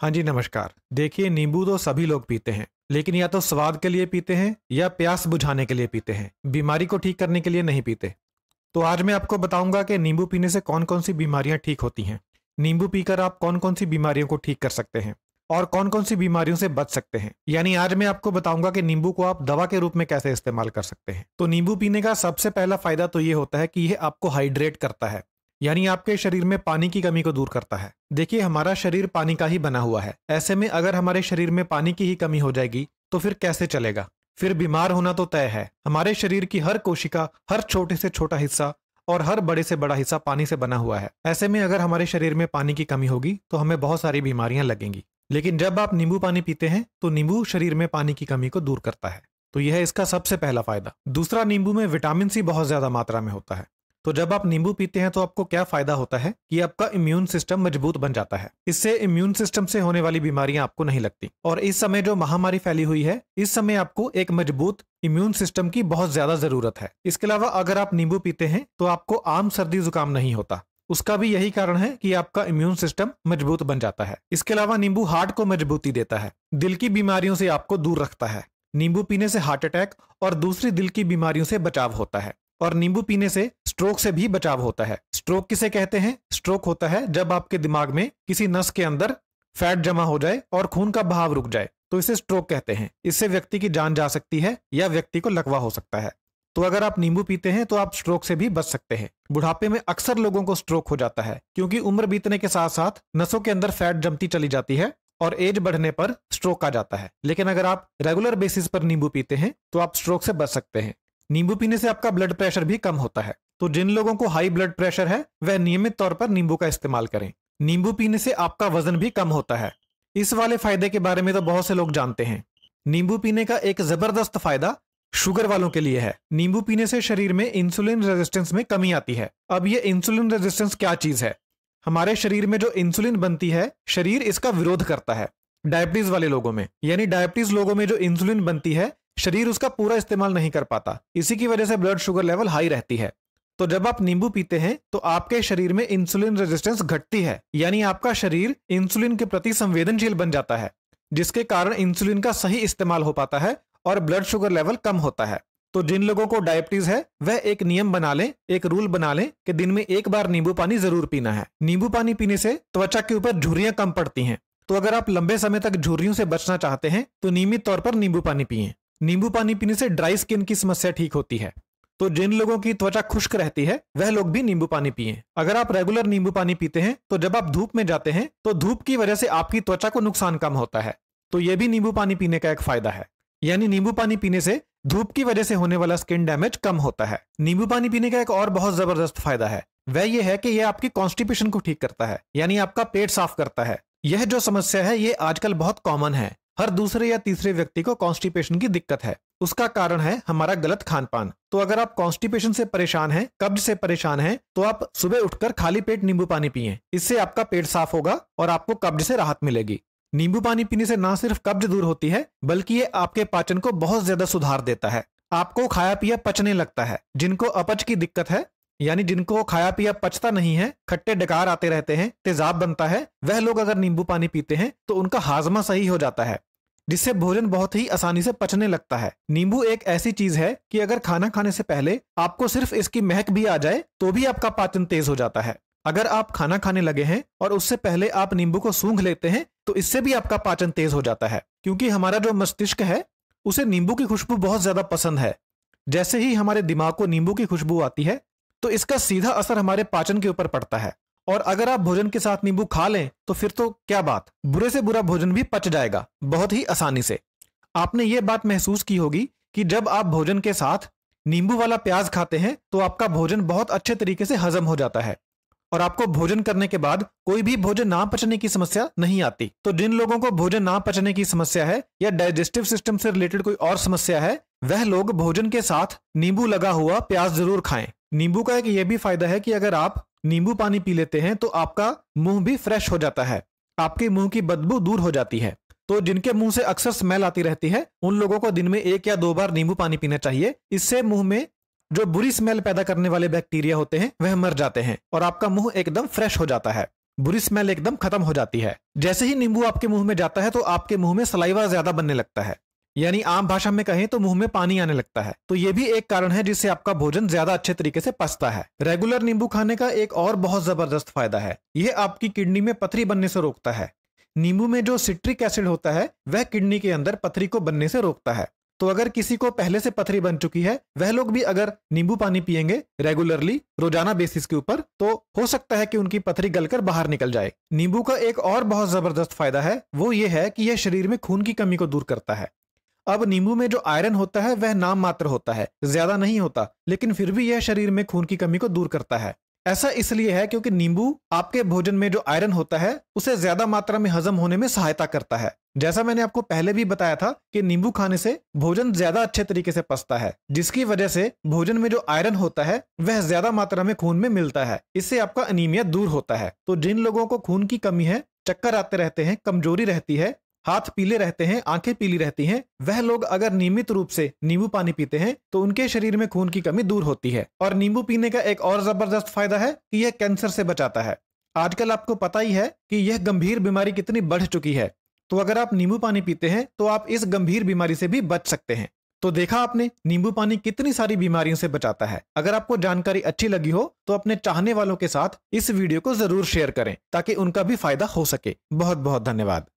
हाँ जी नमस्कार देखिए नींबू तो सभी लोग पीते हैं लेकिन या तो स्वाद के लिए पीते हैं या प्यास बुझाने के लिए पीते हैं बीमारी को ठीक करने के लिए नहीं पीते तो आज मैं आपको बताऊंगा कि नींबू पीने से कौन कौन सी बीमारियां ठीक होती हैं नींबू पीकर आप कौन कौन सी बीमारियों को ठीक कर सकते हैं और कौन कौन सी बीमारियों से बच सकते हैं यानी आज मैं आपको बताऊंगा कि नींबू को आप दवा के रूप में कैसे इस्तेमाल कर सकते हैं तो नींबू पीने का सबसे पहला फायदा तो ये होता है कि यह आपको हाइड्रेट करता है यानी आपके शरीर में पानी की कमी को दूर करता है देखिए हमारा शरीर पानी का ही बना हुआ है ऐसे में अगर हमारे शरीर में पानी की ही कमी हो जाएगी तो फिर कैसे चलेगा फिर बीमार होना तो तय है हमारे शरीर की हर कोशिका हर छोटे से छोटा हिस्सा और हर बड़े से बड़ा हिस्सा पानी से बना हुआ है ऐसे में अगर हमारे शरीर में पानी की कमी होगी तो हमें बहुत सारी बीमारियां लगेंगी लेकिन जब आप नींबू पानी पीते हैं तो नींबू शरीर में पानी की कमी को दूर करता है तो यह इसका सबसे पहला फायदा दूसरा नींबू में विटामिन सी बहुत ज्यादा मात्रा में होता है तो जब आप नींबू पीते हैं तो आपको क्या फायदा होता है कि आपका इम्यून सिस्टम मजबूत बन जाता है इससे इम्यून सिस्टम से होने वाली बीमारियां आपको नहीं लगती और इस समय जो महामारी फैली हुई है इस समय आपको एक मजबूत इम्यून सिस्टम की बहुत ज्यादा जरूरत है इसके अलावा अगर आप नींबू पीते हैं तो आपको आम सर्दी जुकाम नहीं होता उसका भी यही कारण है कि आपका इम्यून सिस्टम मजबूत बन जाता है इसके अलावा नींबू हार्ट को मजबूती देता है दिल की बीमारियों से आपको दूर रखता है नींबू पीने से हार्ट अटैक और दूसरी दिल की बीमारियों से बचाव होता है और नींबू पीने से स्ट्रोक से भी बचाव होता है स्ट्रोक किसे कहते हैं स्ट्रोक होता है जब आपके दिमाग में किसी नस के अंदर फैट जमा हो जाए और खून का बहाव रुक जाए तो इसे स्ट्रोक कहते हैं इससे व्यक्ति की जान जा सकती है या व्यक्ति को लकवा हो सकता है तो अगर आप नींबू पीते हैं तो आप स्ट्रोक से भी बच सकते हैं बुढ़ापे में अक्सर लोगों को स्ट्रोक हो जाता है क्योंकि उम्र बीतने के साथ साथ नसों के अंदर फैट जमती चली जाती है और एज बढ़ने पर स्ट्रोक आ जाता है लेकिन अगर आप रेगुलर बेसिस पर नींबू पीते हैं तो आप स्ट्रोक से बच सकते हैं नींबू पीने से आपका ब्लड प्रेशर भी कम होता है तो जिन लोगों को हाई ब्लड प्रेशर है वह नियमित तौर पर नींबू का इस्तेमाल करें नींबू पीने से आपका वजन भी कम होता है इस वाले फायदे के बारे में तो बहुत से लोग जानते हैं नींबू पीने का एक जबरदस्त फायदा शुगर वालों के लिए है नींबू पीने से शरीर में इंसुलिन रेजिस्टेंस में कमी आती है अब ये इंसुलिन रेजिस्टेंस क्या चीज है हमारे शरीर में जो इंसुलिन बनती है शरीर इसका विरोध करता है डायबिटीज वाले लोगों में यानी डायबिटीज लोगों में जो इंसुलिन बनती है शरीर उसका पूरा इस्तेमाल नहीं कर पाता इसी की वजह से ब्लड शुगर लेवल हाई रहती है तो जब आप नींबू पीते हैं तो आपके शरीर में इंसुलिन रेजिस्टेंस घटती है यानी आपका शरीर इंसुलिन के प्रति संवेदनशील बन जाता है जिसके कारण इंसुलिन का सही इस्तेमाल हो पाता है और ब्लड शुगर लेवल कम होता है तो जिन लोगों को डायबिटीज है वह एक नियम बना लें एक रूल बना लें कि दिन में एक बार नींबू पानी जरूर पीना है नींबू पानी पीने से त्वचा के ऊपर झुरियां कम पड़ती हैं तो अगर आप लंबे समय तक झुरियों से बचना चाहते हैं तो नियमित तौर पर नींबू पानी पिए नींबू पानी पीने से ड्राई स्किन की समस्या ठीक होती है तो जिन लोगों की त्वचा खुश्क रहती है वह लोग भी नींबू पानी पिए अगर आप रेगुलर नींबू पानी पीते हैं तो जब आप धूप में जाते हैं तो धूप की वजह से आपकी त्वचा को नुकसान कम होता है तो यह भी नींबू पानी पीने का एक फायदा है यानी नींबू पानी पीने से धूप की वजह से होने वाला स्किन डैमेज कम होता है नींबू पानी पीने का एक और बहुत जबरदस्त फायदा है वह यह है कि यह आपकी कॉन्स्टिपेशन को ठीक करता है यानी आपका पेट साफ करता है यह जो समस्या है ये आजकल बहुत कॉमन है हर दूसरे या तीसरे व्यक्ति को कॉन्स्टिपेशन की दिक्कत है उसका कारण है हमारा गलत खान पान तो अगर आप कॉन्स्टिपेशन से परेशान हैं कब्ज से परेशान हैं तो आप सुबह उठकर खाली पेट नींबू पानी पिए इससे आपका पेट साफ होगा और आपको कब्ज से राहत मिलेगी नींबू पानी पीने से ना सिर्फ कब्ज दूर होती है बल्कि ये आपके पाचन को बहुत ज्यादा सुधार देता है आपको खाया पिया पचने लगता है जिनको अपच की दिक्कत है यानी जिनको खाया पिया पचता नहीं है खट्टे डकार आते रहते हैं तेजाब बनता है वह लोग अगर नींबू पानी पीते हैं तो उनका हाजमा सही हो जाता है जिससे भोजन बहुत ही आसानी से पचने लगता है नींबू एक ऐसी चीज है कि अगर खाना खाने से पहले आपको सिर्फ इसकी महक भी आ जाए तो भी आपका पाचन तेज हो जाता है अगर आप खाना खाने लगे हैं और उससे पहले आप नींबू को सूंघ लेते हैं तो इससे भी आपका पाचन तेज हो जाता है क्योंकि हमारा जो मस्तिष्क है उसे नींबू की खुशबू बहुत ज्यादा पसंद है जैसे ही हमारे दिमाग को नींबू की खुशबू आती है तो इसका सीधा असर हमारे पाचन के ऊपर पड़ता है और अगर आप भोजन के साथ नींबू खा लें तो फिर तो क्या बात बुरे से बुरा भोजन भी पच जाएगा बहुत ही आसानी से आपने ये बात महसूस की होगी कि जब आप भोजन के साथ नींबू वाला प्याज खाते हैं तो आपका भोजन बहुत अच्छे तरीके से हजम हो जाता है और आपको भोजन करने के बाद कोई भी भोजन ना पचने की समस्या नहीं आती तो जिन लोगों को भोजन ना पचने की समस्या है या डाइजेस्टिव सिस्टम से रिलेटेड कोई और समस्या है वह लोग भोजन के साथ नींबू लगा हुआ प्याज जरूर खाएं नींबू का एक यह भी फायदा है कि अगर आप नींबू पानी पी लेते हैं तो आपका मुंह भी फ्रेश हो जाता है आपके मुंह की बदबू दूर हो जाती है तो जिनके मुंह से अक्सर स्मेल आती रहती है उन लोगों को दिन में एक या दो बार नींबू पानी पीना चाहिए इससे मुंह में जो बुरी स्मेल पैदा करने वाले बैक्टीरिया होते हैं वह मर जाते हैं और आपका मुंह एकदम फ्रेश हो जाता है बुरी स्मेल एकदम खत्म हो जाती है जैसे ही नींबू आपके मुंह में जाता है तो आपके मुंह में सलाइवा ज्यादा बनने लगता है यानी आम भाषा में कहें तो मुंह में पानी आने लगता है तो ये भी एक कारण है जिससे आपका भोजन ज्यादा अच्छे तरीके से पचता है रेगुलर नींबू खाने का एक और बहुत जबरदस्त फायदा है यह आपकी किडनी में पथरी बनने से रोकता है नींबू में जो सिट्रिक एसिड होता है वह किडनी के अंदर पथरी को बनने से रोकता है तो अगर किसी को पहले से पथरी बन चुकी है वह लोग भी अगर नींबू पानी पियेंगे रेगुलरली रोजाना बेसिस के ऊपर तो हो सकता है कि उनकी पथरी गलकर बाहर निकल जाए नींबू का एक और बहुत जबरदस्त फायदा है वो ये है कि यह शरीर में खून की कमी को दूर करता है अब नींबू में जो आयरन होता है वह नाम मात्र होता है ज्यादा नहीं होता लेकिन फिर भी यह शरीर में खून की कमी को दूर करता है ऐसा इसलिए है क्योंकि नींबू आपके भोजन में जो आयरन होता है उसे ज्यादा मात्रा में हजम होने में सहायता करता है जैसा मैंने आपको पहले भी बताया था कि नींबू खाने से भोजन ज्यादा अच्छे तरीके से पचता है जिसकी वजह से भोजन में जो आयरन होता है वह ज्यादा मात्रा में खून में मिलता है इससे आपका अनिमिया दूर होता है तो जिन लोगों को खून की कमी है चक्कर आते रहते हैं कमजोरी रहती है हाथ पीले रहते हैं आंखें पीली रहती हैं वह लोग अगर नियमित रूप से नींबू पानी पीते हैं तो उनके शरीर में खून की कमी दूर होती है और नींबू पीने का एक और जबरदस्त फायदा है कि यह कैंसर से बचाता है आजकल आपको पता ही है कि यह गंभीर बीमारी कितनी बढ़ चुकी है तो अगर आप नींबू पानी पीते हैं तो आप इस गंभीर बीमारी से भी बच सकते हैं तो देखा आपने नींबू पानी कितनी सारी बीमारियों से बचाता है अगर आपको जानकारी अच्छी लगी हो तो अपने चाहने वालों के साथ इस वीडियो को जरूर शेयर करें ताकि उनका भी फायदा हो सके बहुत बहुत धन्यवाद